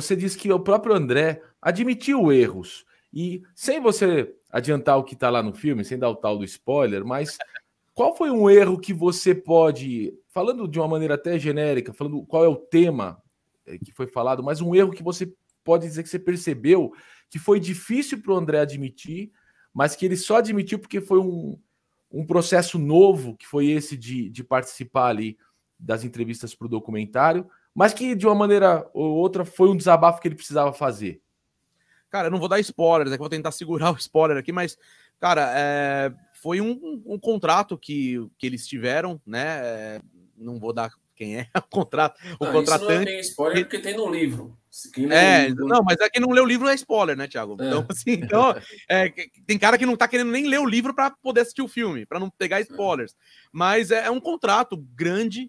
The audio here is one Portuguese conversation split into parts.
Você diz que o próprio André admitiu erros. E sem você adiantar o que está lá no filme, sem dar o tal do spoiler, mas qual foi um erro que você pode, falando de uma maneira até genérica, falando qual é o tema eh, que foi falado, mas um erro que você pode dizer que você percebeu que foi difícil para o André admitir, mas que ele só admitiu porque foi um, um processo novo, que foi esse de, de participar ali das entrevistas para o documentário mas que de uma maneira ou outra foi um desabafo que ele precisava fazer. Cara, eu não vou dar spoilers aqui, é vou tentar segurar o spoiler aqui, mas, cara, é, foi um, um, contrato que, que eles tiveram, né? É, não vou dar quem é o contrato. O contratante. Isso não é spoiler porque tem no livro. é, livro... não, mas é que não lê o livro é spoiler, né, Thiago? É. Então, assim, então, é, tem cara que não tá querendo nem ler o livro para poder assistir o filme, para não pegar é. spoilers. É. Mas é, um contrato grande,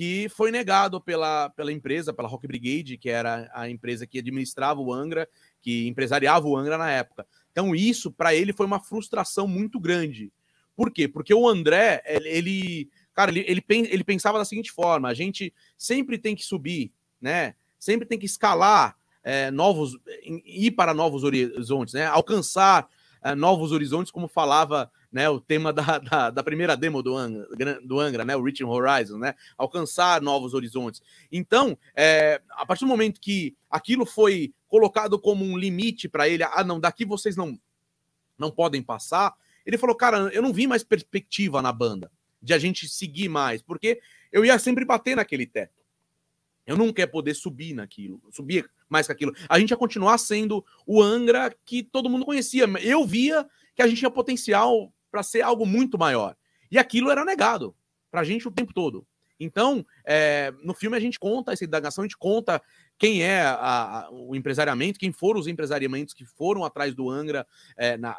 que foi negado pela, pela empresa, pela Rock Brigade, que era a empresa que administrava o Angra, que empresariava o Angra na época. Então, isso para ele foi uma frustração muito grande. Por quê? Porque o André, ele, cara, ele, ele, ele pensava da seguinte forma: a gente sempre tem que subir, né? Sempre tem que escalar é, novos, ir para novos horizontes, né? Alcançar é, novos horizontes, como falava né, o tema da, da, da, primeira demo do Angra, do Angra, né, o Reaching Horizon, né, alcançar novos horizontes. Então, é, a partir do momento que aquilo foi colocado como um limite para ele, ah, não, daqui vocês não, não podem passar, ele falou, cara, eu não vi mais perspectiva na banda de a gente seguir mais, porque eu ia sempre bater naquele teto. Eu nunca ia poder subir naquilo, subir mais que aquilo. A gente ia continuar sendo o Angra que todo mundo conhecia. Eu via que a gente tinha potencial para ser algo muito maior. E aquilo era negado para a gente o tempo todo. Então, é, no filme a gente conta essa indagação, a gente conta quem é a, a, o empresariamento, quem foram os empresariamentos que foram atrás do Angra, é, na,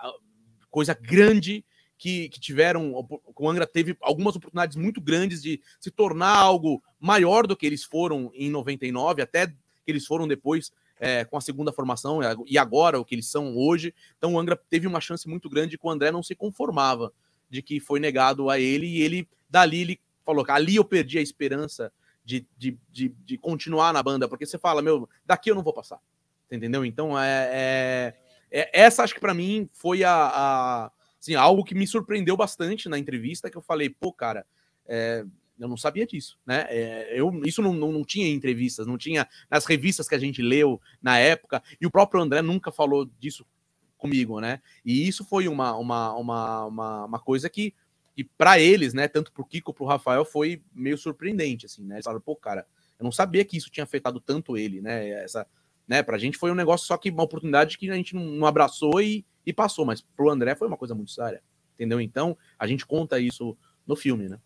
coisa grande que, que tiveram. O Angra teve algumas oportunidades muito grandes de se tornar algo maior do que eles foram em 99, até que eles foram depois é, com a segunda formação e agora o que eles são hoje. Então o Angra teve uma chance muito grande que o André não se conformava de que foi negado a ele e ele, dali, ele falou: ali eu perdi a esperança de, de, de, de continuar na banda, porque você fala, meu, daqui eu não vou passar. Entendeu? Então é, é, é essa acho que para mim foi a, a assim, algo que me surpreendeu bastante na entrevista, que eu falei, pô, cara, é, eu não sabia disso, né? É, eu, isso não, não, não tinha em entrevistas, não tinha nas revistas que a gente leu na época, e o próprio André nunca falou disso comigo, né? E isso foi uma, uma, uma, uma, uma coisa que, que para eles, né, tanto pro Kiko, pro Rafael, foi meio surpreendente, assim, né? Eles falaram, pô, cara, eu não sabia que isso tinha afetado tanto ele, né? Essa, né, pra gente foi um negócio só que uma oportunidade que a gente não, não abraçou e, e passou, mas pro André foi uma coisa muito séria, entendeu? Então, a gente conta isso no filme, né?